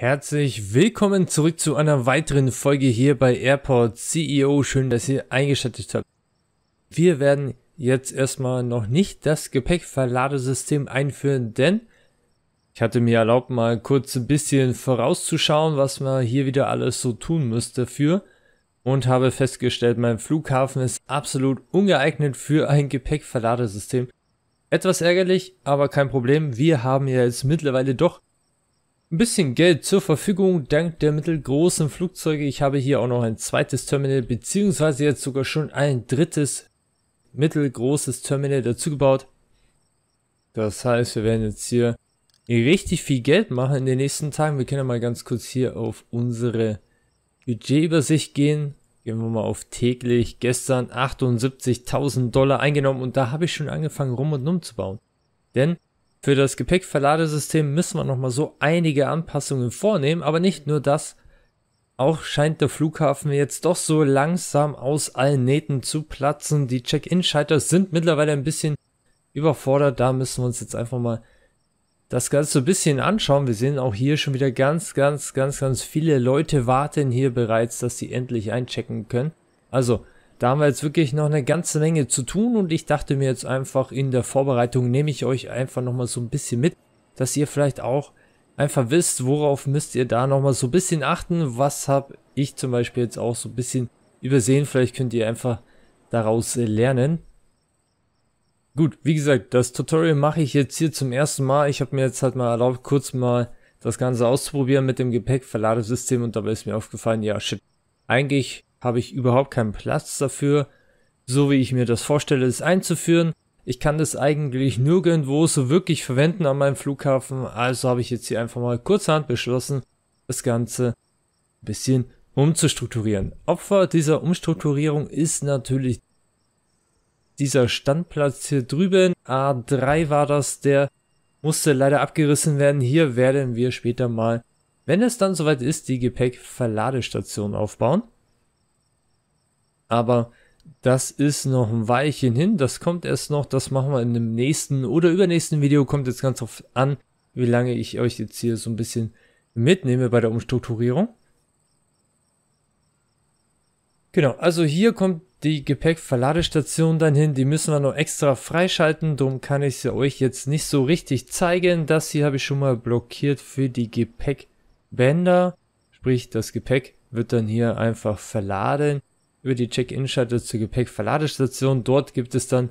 Herzlich willkommen zurück zu einer weiteren Folge hier bei Airport CEO. Schön, dass ihr eingeschaltet habt. Wir werden jetzt erstmal noch nicht das Gepäckverladesystem einführen, denn ich hatte mir erlaubt, mal kurz ein bisschen vorauszuschauen, was man hier wieder alles so tun müsste für und habe festgestellt, mein Flughafen ist absolut ungeeignet für ein Gepäckverladesystem. Etwas ärgerlich, aber kein Problem. Wir haben ja jetzt mittlerweile doch ein bisschen Geld zur Verfügung dank der mittelgroßen Flugzeuge. Ich habe hier auch noch ein zweites Terminal, beziehungsweise jetzt sogar schon ein drittes mittelgroßes Terminal dazu gebaut. Das heißt, wir werden jetzt hier richtig viel Geld machen in den nächsten Tagen. Wir können ja mal ganz kurz hier auf unsere Budgetübersicht gehen. Gehen wir mal auf täglich. Gestern 78.000 Dollar eingenommen und da habe ich schon angefangen rum und um zu bauen. Denn für das Gepäckverladesystem müssen wir nochmal so einige Anpassungen vornehmen, aber nicht nur das. Auch scheint der Flughafen jetzt doch so langsam aus allen Nähten zu platzen. Die Check-in-Schalter sind mittlerweile ein bisschen überfordert. Da müssen wir uns jetzt einfach mal das Ganze ein bisschen anschauen. Wir sehen auch hier schon wieder ganz, ganz, ganz, ganz viele Leute warten hier bereits, dass sie endlich einchecken können. Also, da haben wir jetzt wirklich noch eine ganze Menge zu tun und ich dachte mir jetzt einfach in der Vorbereitung nehme ich euch einfach nochmal so ein bisschen mit, dass ihr vielleicht auch einfach wisst, worauf müsst ihr da nochmal so ein bisschen achten. Was habe ich zum Beispiel jetzt auch so ein bisschen übersehen. Vielleicht könnt ihr einfach daraus äh, lernen. Gut, wie gesagt, das Tutorial mache ich jetzt hier zum ersten Mal. Ich habe mir jetzt halt mal erlaubt, kurz mal das Ganze auszuprobieren mit dem Gepäckverladesystem und dabei ist mir aufgefallen, ja shit, eigentlich habe ich überhaupt keinen Platz dafür, so wie ich mir das vorstelle, es einzuführen. Ich kann das eigentlich nirgendwo so wirklich verwenden an meinem Flughafen, also habe ich jetzt hier einfach mal kurzerhand beschlossen, das Ganze ein bisschen umzustrukturieren. Opfer dieser Umstrukturierung ist natürlich dieser Standplatz hier drüben. A3 war das, der musste leider abgerissen werden. Hier werden wir später mal, wenn es dann soweit ist, die Gepäckverladestation aufbauen aber das ist noch ein Weilchen hin, das kommt erst noch, das machen wir in dem nächsten oder übernächsten Video, kommt jetzt ganz drauf an, wie lange ich euch jetzt hier so ein bisschen mitnehme bei der Umstrukturierung. Genau, also hier kommt die Gepäckverladestation dann hin, die müssen wir noch extra freischalten, darum kann ich sie euch jetzt nicht so richtig zeigen. Das hier habe ich schon mal blockiert für die Gepäckbänder, sprich das Gepäck wird dann hier einfach verladen über die check in schalter zur Gepäckverladestation. Dort gibt es dann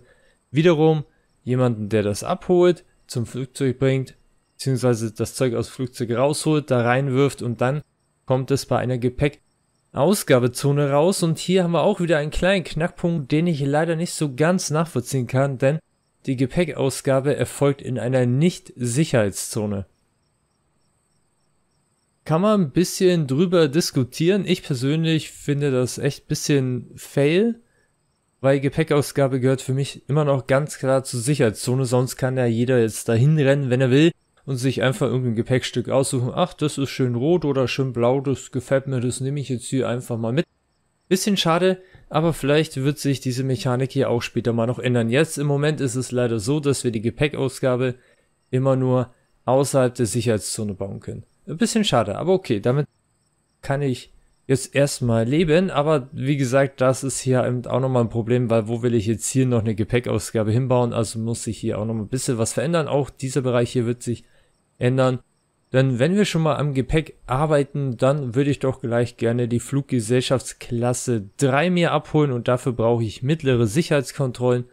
wiederum jemanden, der das abholt, zum Flugzeug bringt, beziehungsweise das Zeug aus dem Flugzeug rausholt, da reinwirft und dann kommt es bei einer Gepäckausgabezone raus. Und hier haben wir auch wieder einen kleinen Knackpunkt, den ich leider nicht so ganz nachvollziehen kann, denn die Gepäckausgabe erfolgt in einer Nicht-Sicherheitszone kann man ein bisschen drüber diskutieren. Ich persönlich finde das echt ein bisschen fail, weil Gepäckausgabe gehört für mich immer noch ganz klar zur Sicherheitszone, sonst kann ja jeder jetzt dahin rennen, wenn er will und sich einfach irgendein Gepäckstück aussuchen. Ach, das ist schön rot oder schön blau, das gefällt mir, das nehme ich jetzt hier einfach mal mit. Bisschen schade, aber vielleicht wird sich diese Mechanik hier auch später mal noch ändern. Jetzt im Moment ist es leider so, dass wir die Gepäckausgabe immer nur außerhalb der Sicherheitszone bauen können. Ein bisschen schade, aber okay, damit kann ich jetzt erstmal leben, aber wie gesagt, das ist hier eben auch nochmal ein Problem, weil wo will ich jetzt hier noch eine Gepäckausgabe hinbauen, also muss ich hier auch nochmal ein bisschen was verändern, auch dieser Bereich hier wird sich ändern. Denn wenn wir schon mal am Gepäck arbeiten, dann würde ich doch gleich gerne die Fluggesellschaftsklasse 3 mir abholen und dafür brauche ich mittlere Sicherheitskontrollen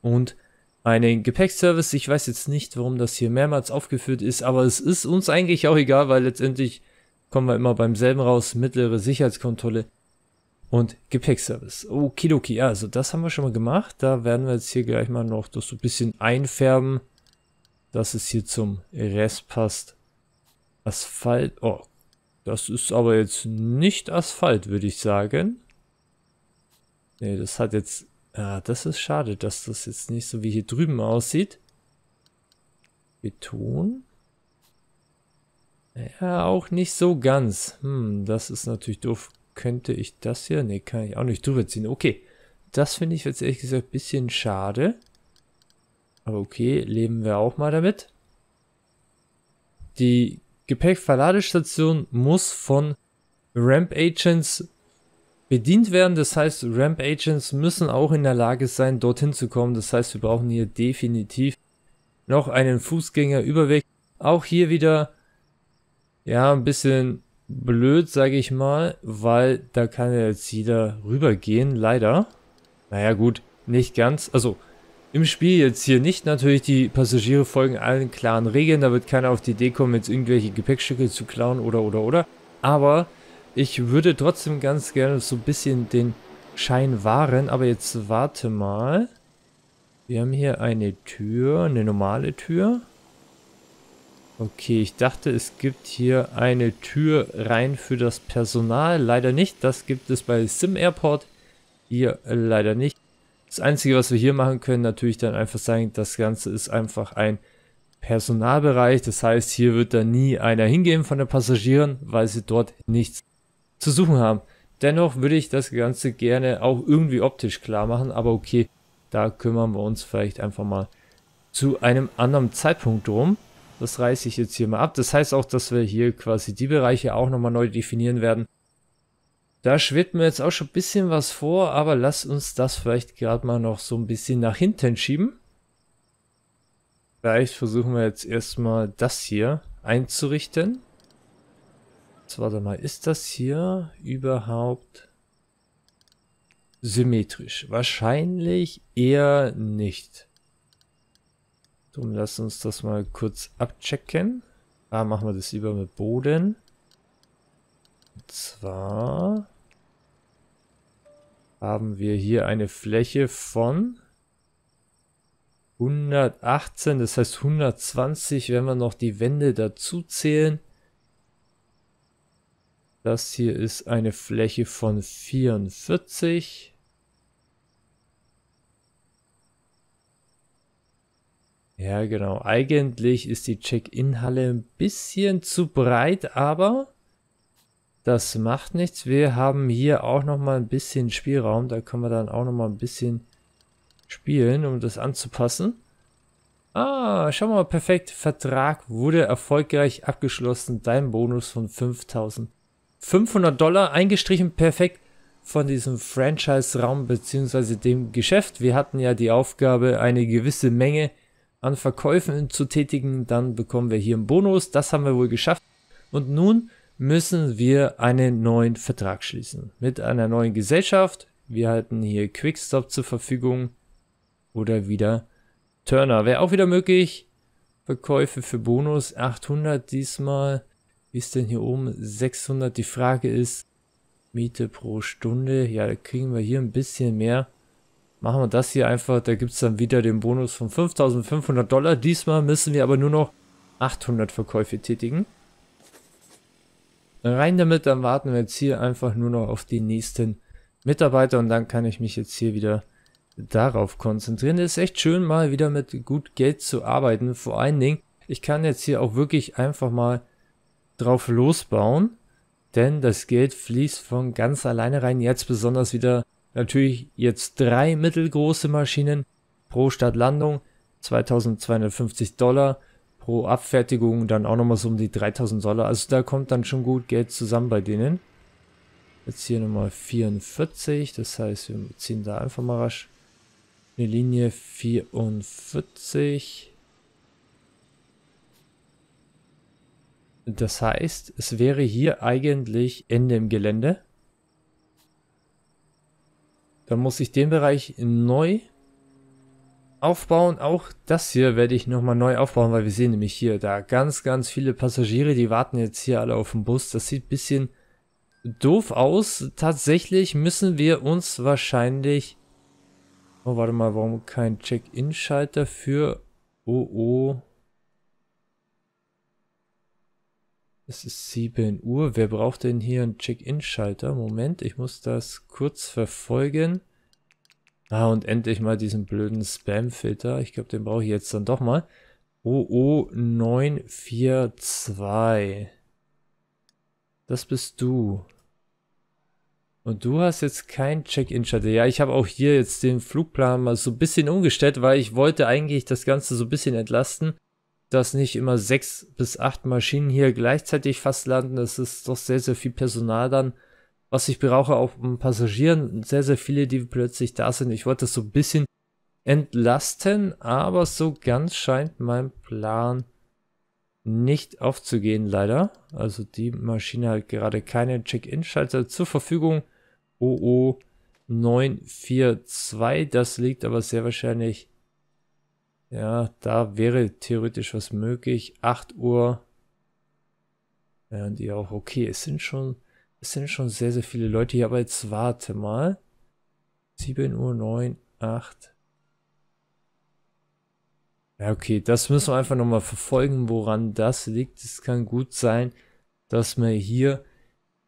und einen Gepäckservice. Ich weiß jetzt nicht, warum das hier mehrmals aufgeführt ist, aber es ist uns eigentlich auch egal, weil letztendlich kommen wir immer beim selben raus, mittlere Sicherheitskontrolle und Gepäckservice. Okidoki, ja, also das haben wir schon mal gemacht. Da werden wir jetzt hier gleich mal noch das so ein bisschen einfärben, dass es hier zum Rest passt. Asphalt, oh, das ist aber jetzt nicht Asphalt, würde ich sagen. Ne, das hat jetzt ja, das ist schade, dass das jetzt nicht so wie hier drüben aussieht. Beton. Ja, auch nicht so ganz. Hm, das ist natürlich doof. Könnte ich das hier? Ne, kann ich auch nicht drüber ziehen. Okay, das finde ich jetzt ehrlich gesagt ein bisschen schade. Aber okay, leben wir auch mal damit. Die Gepäckverladestation muss von Ramp Agents bedient werden. Das heißt, Ramp Agents müssen auch in der Lage sein, dorthin zu kommen. Das heißt, wir brauchen hier definitiv noch einen Fußgängerüberweg. Auch hier wieder, ja, ein bisschen blöd, sage ich mal, weil da kann ja jetzt jeder rübergehen, leider. Naja gut, nicht ganz. Also im Spiel jetzt hier nicht. Natürlich, die Passagiere folgen allen klaren Regeln. Da wird keiner auf die Idee kommen, jetzt irgendwelche Gepäckstücke zu klauen oder oder oder. Aber ich würde trotzdem ganz gerne so ein bisschen den Schein wahren, aber jetzt warte mal. Wir haben hier eine Tür, eine normale Tür. Okay, ich dachte, es gibt hier eine Tür rein für das Personal. Leider nicht. Das gibt es bei Sim Airport hier leider nicht. Das Einzige, was wir hier machen können, natürlich dann einfach sagen, das Ganze ist einfach ein Personalbereich. Das heißt, hier wird da nie einer hingehen von den Passagieren, weil sie dort nichts zu suchen haben. Dennoch würde ich das Ganze gerne auch irgendwie optisch klar machen, aber okay, da kümmern wir uns vielleicht einfach mal zu einem anderen Zeitpunkt drum. Das reiße ich jetzt hier mal ab. Das heißt auch, dass wir hier quasi die Bereiche auch nochmal neu definieren werden. Da schwebt mir jetzt auch schon ein bisschen was vor, aber lass uns das vielleicht gerade mal noch so ein bisschen nach hinten schieben. Vielleicht versuchen wir jetzt erstmal das hier einzurichten. Jetzt warte mal, ist das hier überhaupt symmetrisch? Wahrscheinlich eher nicht. Drum lass uns das mal kurz abchecken. Da ah, machen wir das lieber mit Boden. Und zwar haben wir hier eine Fläche von 118, das heißt 120, wenn wir noch die Wände dazu zählen. Das hier ist eine Fläche von 44. Ja, genau. Eigentlich ist die Check-in-Halle ein bisschen zu breit, aber das macht nichts. Wir haben hier auch nochmal ein bisschen Spielraum. Da können wir dann auch nochmal ein bisschen spielen, um das anzupassen. Ah, schau mal, perfekt. Vertrag wurde erfolgreich abgeschlossen. Dein Bonus von 5000 500 Dollar eingestrichen, perfekt von diesem Franchise-Raum bzw. dem Geschäft. Wir hatten ja die Aufgabe, eine gewisse Menge an Verkäufen zu tätigen. Dann bekommen wir hier einen Bonus. Das haben wir wohl geschafft. Und nun müssen wir einen neuen Vertrag schließen mit einer neuen Gesellschaft. Wir halten hier Quickstop zur Verfügung oder wieder Turner. Wäre auch wieder möglich. Verkäufe für Bonus 800 diesmal. Wie ist denn hier oben 600? Die Frage ist, Miete pro Stunde, ja, da kriegen wir hier ein bisschen mehr. Machen wir das hier einfach, da gibt es dann wieder den Bonus von 5500 Dollar. Diesmal müssen wir aber nur noch 800 Verkäufe tätigen. Rein damit, dann warten wir jetzt hier einfach nur noch auf die nächsten Mitarbeiter und dann kann ich mich jetzt hier wieder darauf konzentrieren. ist echt schön mal wieder mit gut Geld zu arbeiten. Vor allen Dingen, ich kann jetzt hier auch wirklich einfach mal drauf losbauen, denn das Geld fließt von ganz alleine rein. Jetzt besonders wieder natürlich jetzt drei mittelgroße Maschinen pro Stadtlandung, 2250 Dollar pro Abfertigung, dann auch nochmal so um die 3000 Dollar. Also da kommt dann schon gut Geld zusammen bei denen. Jetzt hier nochmal 44, das heißt wir ziehen da einfach mal rasch eine Linie 44. Das heißt, es wäre hier eigentlich Ende im Gelände. Dann muss ich den Bereich neu aufbauen. Auch das hier werde ich nochmal neu aufbauen, weil wir sehen nämlich hier da ganz, ganz viele Passagiere, die warten jetzt hier alle auf den Bus. Das sieht ein bisschen doof aus. Tatsächlich müssen wir uns wahrscheinlich... Oh, warte mal, warum kein Check-In-Schalter für... Oh, oh. Es ist 7 Uhr. Wer braucht denn hier einen Check-in-Schalter? Moment, ich muss das kurz verfolgen. Ah, und endlich mal diesen blöden Spam-Filter. Ich glaube, den brauche ich jetzt dann doch mal. OO942. Das bist du. Und du hast jetzt keinen Check-in-Schalter. Ja, ich habe auch hier jetzt den Flugplan mal so ein bisschen umgestellt, weil ich wollte eigentlich das Ganze so ein bisschen entlasten dass nicht immer sechs bis acht Maschinen hier gleichzeitig fast landen. Es ist doch sehr, sehr viel Personal dann, was ich brauche, auch um Passagieren. Sehr, sehr viele, die plötzlich da sind. Ich wollte das so ein bisschen entlasten, aber so ganz scheint mein Plan nicht aufzugehen, leider. Also die Maschine hat gerade keine Check-In-Schalter zur Verfügung. OO942, das liegt aber sehr wahrscheinlich ja, da wäre theoretisch was möglich. 8 Uhr. Ja, und ihr auch, okay, es sind schon, es sind schon sehr, sehr viele Leute hier, aber jetzt warte mal. 7 Uhr, 9, 8. Ja, okay, das müssen wir einfach nochmal verfolgen, woran das liegt. Es kann gut sein, dass mir hier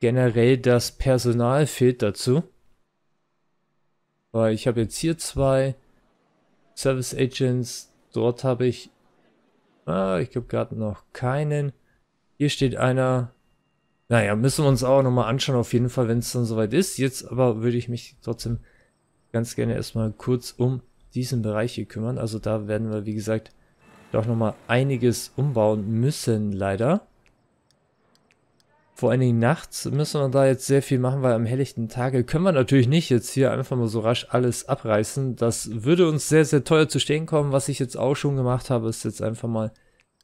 generell das Personal fehlt dazu. Weil ich habe jetzt hier zwei Service Agents, Dort habe ich... Ah, ich glaube gerade noch keinen. Hier steht einer. Naja, müssen wir uns auch nochmal anschauen, auf jeden Fall, wenn es dann soweit ist. Jetzt aber würde ich mich trotzdem ganz gerne erstmal kurz um diesen Bereich hier kümmern. Also da werden wir, wie gesagt, doch nochmal einiges umbauen müssen, leider. Vor allen Dingen nachts müssen wir da jetzt sehr viel machen, weil am helllichten Tage können wir natürlich nicht jetzt hier einfach mal so rasch alles abreißen. Das würde uns sehr, sehr teuer zu stehen kommen. Was ich jetzt auch schon gemacht habe, ist jetzt einfach mal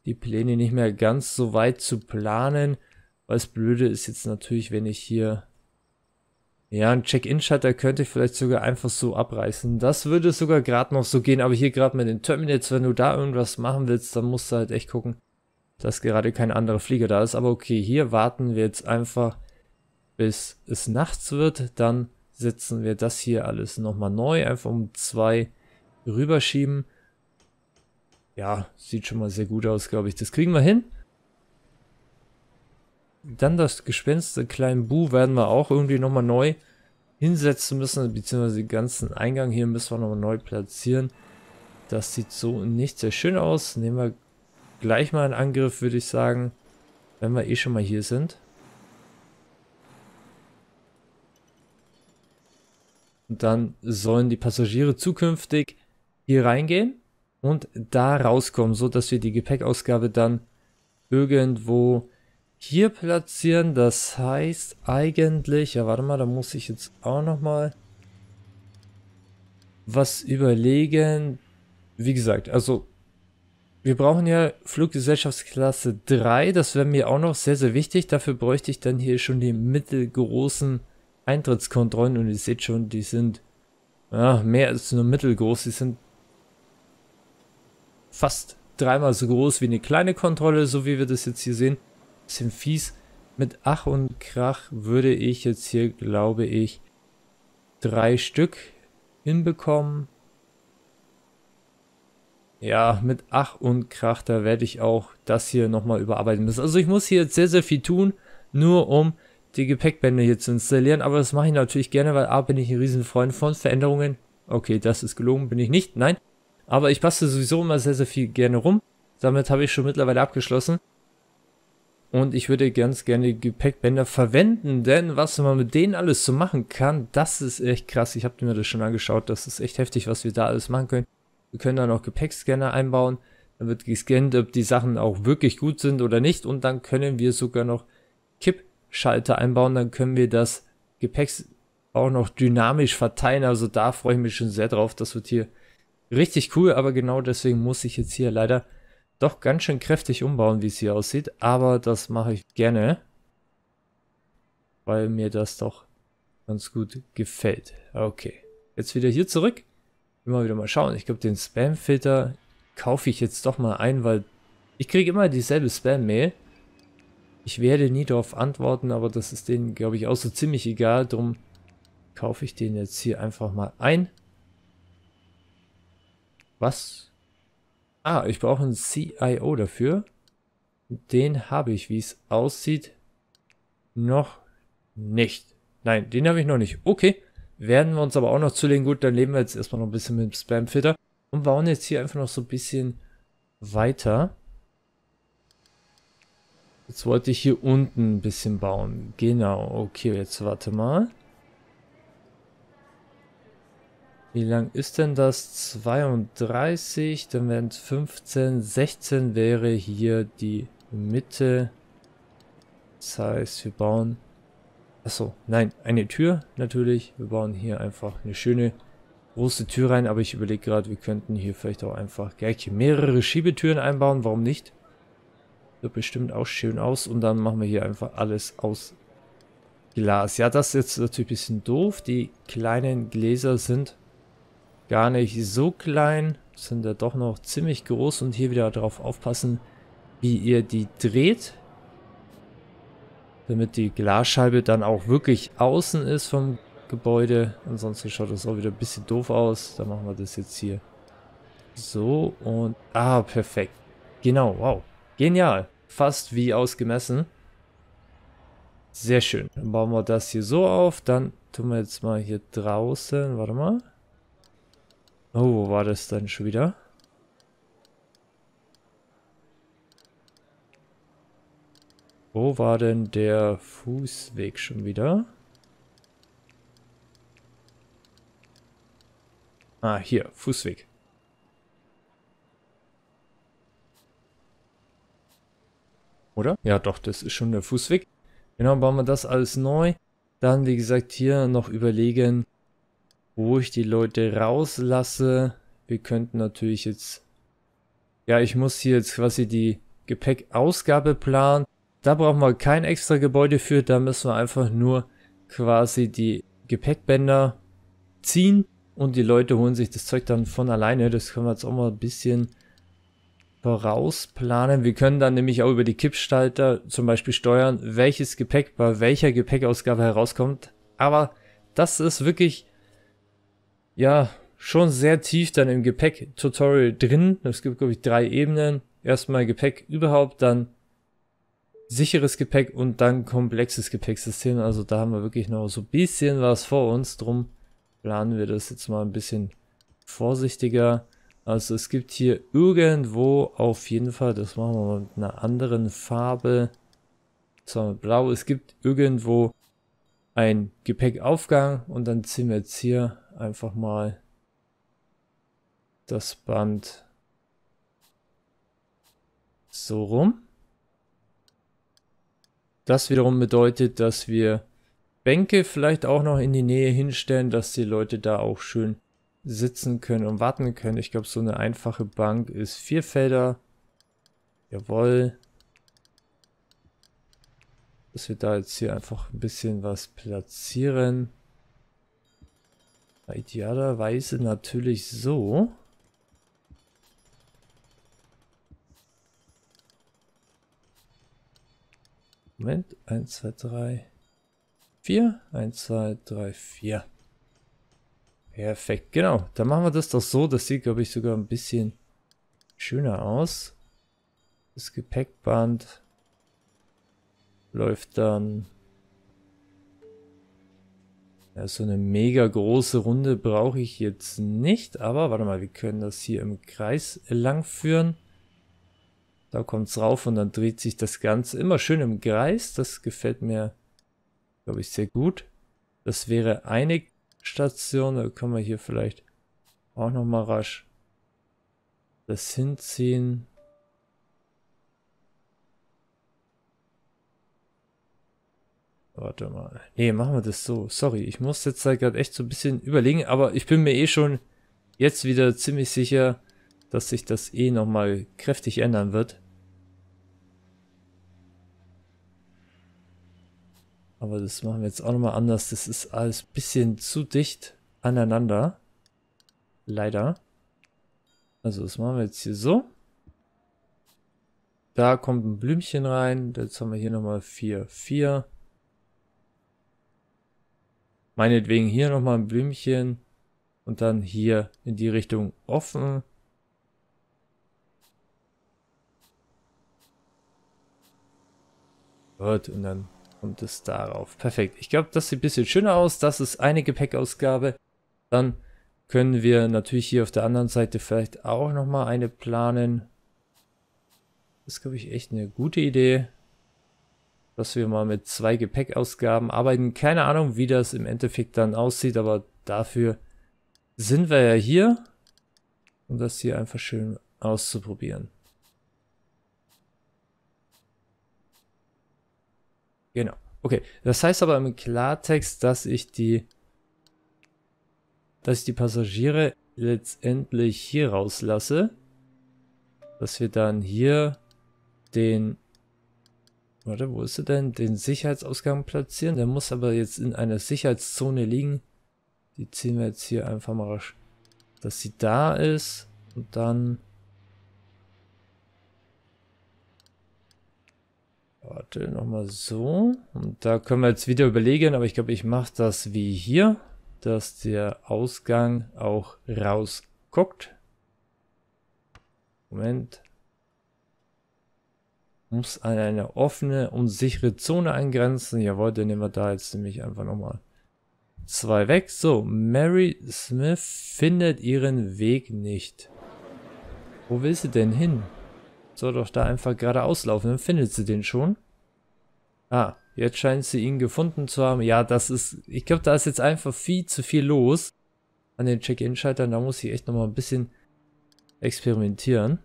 die Pläne nicht mehr ganz so weit zu planen. Weil das Blöde ist jetzt natürlich, wenn ich hier ja, ein Check-In-Shutter könnte ich vielleicht sogar einfach so abreißen. Das würde sogar gerade noch so gehen, aber hier gerade mit den Terminals, wenn du da irgendwas machen willst, dann musst du halt echt gucken, dass gerade kein anderer Flieger da ist. Aber okay, hier warten wir jetzt einfach, bis es nachts wird. Dann setzen wir das hier alles nochmal neu, einfach um zwei rüberschieben. Ja, sieht schon mal sehr gut aus, glaube ich. Das kriegen wir hin. Dann das Gespenst, den kleinen Bu, werden wir auch irgendwie nochmal neu hinsetzen müssen, beziehungsweise den ganzen Eingang hier müssen wir nochmal neu platzieren. Das sieht so nicht sehr schön aus. Nehmen wir gleich mal in Angriff, würde ich sagen, wenn wir eh schon mal hier sind. Und dann sollen die Passagiere zukünftig hier reingehen und da rauskommen, sodass wir die Gepäckausgabe dann irgendwo hier platzieren. Das heißt eigentlich, ja warte mal, da muss ich jetzt auch nochmal was überlegen. Wie gesagt, also wir brauchen ja Fluggesellschaftsklasse 3, das wäre mir auch noch sehr, sehr wichtig. Dafür bräuchte ich dann hier schon die mittelgroßen Eintrittskontrollen und ihr seht schon, die sind ja, mehr als nur mittelgroß, die sind fast dreimal so groß wie eine kleine Kontrolle, so wie wir das jetzt hier sehen. Bisschen fies. Mit Ach und Krach würde ich jetzt hier, glaube ich, drei Stück hinbekommen ja, mit Ach und Krach, da werde ich auch das hier nochmal überarbeiten müssen. Also ich muss hier jetzt sehr, sehr viel tun, nur um die Gepäckbänder hier zu installieren. Aber das mache ich natürlich gerne, weil A, bin ich ein riesen Freund von Veränderungen. Okay, das ist gelogen, bin ich nicht, nein. Aber ich passe sowieso immer sehr, sehr viel gerne rum. Damit habe ich schon mittlerweile abgeschlossen. Und ich würde ganz gerne Gepäckbänder verwenden, denn was man mit denen alles so machen kann, das ist echt krass. Ich habe mir das schon angeschaut, das ist echt heftig, was wir da alles machen können. Wir können dann auch Gepäckscanner einbauen. Dann wird gescannt, ob die Sachen auch wirklich gut sind oder nicht. Und dann können wir sogar noch Kippschalter einbauen. Dann können wir das Gepäck auch noch dynamisch verteilen. Also da freue ich mich schon sehr drauf. Das wird hier richtig cool. Aber genau deswegen muss ich jetzt hier leider doch ganz schön kräftig umbauen, wie es hier aussieht. Aber das mache ich gerne. Weil mir das doch ganz gut gefällt. Okay. Jetzt wieder hier zurück immer wieder mal schauen. Ich glaube, den Spam-Filter kaufe ich jetzt doch mal ein, weil ich kriege immer dieselbe Spam-Mail. Ich werde nie darauf antworten, aber das ist denen, glaube ich, auch so ziemlich egal. Drum kaufe ich den jetzt hier einfach mal ein. Was? Ah, ich brauche einen CIO dafür. Den habe ich, wie es aussieht, noch nicht. Nein, den habe ich noch nicht. Okay. Werden wir uns aber auch noch zulegen. Gut, dann leben wir jetzt erstmal noch ein bisschen mit dem Spamfilter. und bauen jetzt hier einfach noch so ein bisschen weiter. Jetzt wollte ich hier unten ein bisschen bauen. Genau, okay, jetzt warte mal. Wie lang ist denn das? 32, dann wären es 15, 16 wäre hier die Mitte. Das heißt, wir bauen Achso, nein, eine Tür natürlich. Wir bauen hier einfach eine schöne große Tür rein, aber ich überlege gerade, wir könnten hier vielleicht auch einfach gleich mehrere Schiebetüren einbauen, warum nicht? Wird bestimmt auch schön aus und dann machen wir hier einfach alles aus Glas. Ja, das ist jetzt natürlich ein bisschen doof. Die kleinen Gläser sind gar nicht so klein, sind ja doch noch ziemlich groß und hier wieder darauf aufpassen, wie ihr die dreht damit die Glasscheibe dann auch wirklich außen ist vom Gebäude. Ansonsten schaut das auch wieder ein bisschen doof aus. Dann machen wir das jetzt hier. So und... Ah, perfekt. Genau, wow. Genial. Fast wie ausgemessen. Sehr schön. Dann bauen wir das hier so auf. Dann tun wir jetzt mal hier draußen... Warte mal. Oh, wo war das denn schon wieder? Wo war denn der Fußweg schon wieder? Ah, hier, Fußweg. Oder? Ja, doch, das ist schon der Fußweg. Genau, bauen wir das alles neu. Dann, wie gesagt, hier noch überlegen, wo ich die Leute rauslasse. Wir könnten natürlich jetzt... Ja, ich muss hier jetzt quasi die Gepäckausgabe planen. Da brauchen wir kein extra Gebäude für, da müssen wir einfach nur quasi die Gepäckbänder ziehen und die Leute holen sich das Zeug dann von alleine. Das können wir jetzt auch mal ein bisschen vorausplanen. Wir können dann nämlich auch über die Kippschalter zum Beispiel steuern, welches Gepäck bei welcher Gepäckausgabe herauskommt. Aber das ist wirklich, ja, schon sehr tief dann im Gepäck-Tutorial drin. Es gibt, glaube ich, drei Ebenen. Erstmal Gepäck überhaupt, dann sicheres Gepäck und dann komplexes Gepäcksystem. Also da haben wir wirklich noch so ein bisschen was vor uns. Drum planen wir das jetzt mal ein bisschen vorsichtiger. Also es gibt hier irgendwo auf jeden Fall, das machen wir mal mit einer anderen Farbe, zwar mit blau, es gibt irgendwo ein Gepäckaufgang und dann ziehen wir jetzt hier einfach mal das Band so rum. Das wiederum bedeutet, dass wir Bänke vielleicht auch noch in die Nähe hinstellen, dass die Leute da auch schön sitzen können und warten können. Ich glaube, so eine einfache Bank ist vier Felder. Jawohl. Dass wir da jetzt hier einfach ein bisschen was platzieren. Idealerweise natürlich so. Moment, 1, 2, 3, 4. 1, 2, 3, 4. Perfekt, genau. Dann machen wir das doch so. Das sieht, glaube ich, sogar ein bisschen schöner aus. Das Gepäckband läuft dann... Ja, so eine mega große Runde brauche ich jetzt nicht. Aber warte mal, wir können das hier im Kreis langführen. führen. Da kommt es rauf und dann dreht sich das Ganze immer schön im Kreis. Das gefällt mir, glaube ich, sehr gut. Das wäre eine Station. Da können wir hier vielleicht auch nochmal rasch das hinziehen. Warte mal. Nee, machen wir das so. Sorry, ich muss jetzt da halt gerade echt so ein bisschen überlegen, aber ich bin mir eh schon jetzt wieder ziemlich sicher, dass sich das eh nochmal kräftig ändern wird. Aber das machen wir jetzt auch nochmal anders. Das ist alles ein bisschen zu dicht aneinander. Leider. Also das machen wir jetzt hier so. Da kommt ein Blümchen rein. Jetzt haben wir hier nochmal 4, 4. Meinetwegen hier nochmal ein Blümchen. Und dann hier in die Richtung offen. Gut, und dann kommt es darauf. Perfekt. Ich glaube, das sieht ein bisschen schöner aus. Das ist eine Gepäckausgabe. Dann können wir natürlich hier auf der anderen Seite vielleicht auch nochmal eine planen. Das ist, glaube ich, echt eine gute Idee, dass wir mal mit zwei Gepäckausgaben arbeiten. Keine Ahnung, wie das im Endeffekt dann aussieht, aber dafür sind wir ja hier, um das hier einfach schön auszuprobieren. Genau. Okay, das heißt aber im Klartext, dass ich die, dass ich die Passagiere letztendlich hier rauslasse, dass wir dann hier den, warte, wo ist er denn, den Sicherheitsausgang platzieren. Der muss aber jetzt in einer Sicherheitszone liegen. Die ziehen wir jetzt hier einfach mal, rasch, dass sie da ist und dann Warte, nochmal so. Und da können wir jetzt wieder überlegen, aber ich glaube, ich mache das wie hier, dass der Ausgang auch rausguckt. Moment. Muss an eine offene und sichere Zone angrenzen. Jawohl, dann nehmen wir da jetzt nämlich einfach nochmal zwei weg. So, Mary Smith findet ihren Weg nicht. Wo will sie denn hin? Soll doch da einfach geradeaus laufen, dann findet sie den schon. Ah, jetzt scheint sie ihn gefunden zu haben. Ja, das ist, ich glaube, da ist jetzt einfach viel zu viel los an den Check-In-Schaltern. Da muss ich echt nochmal ein bisschen experimentieren.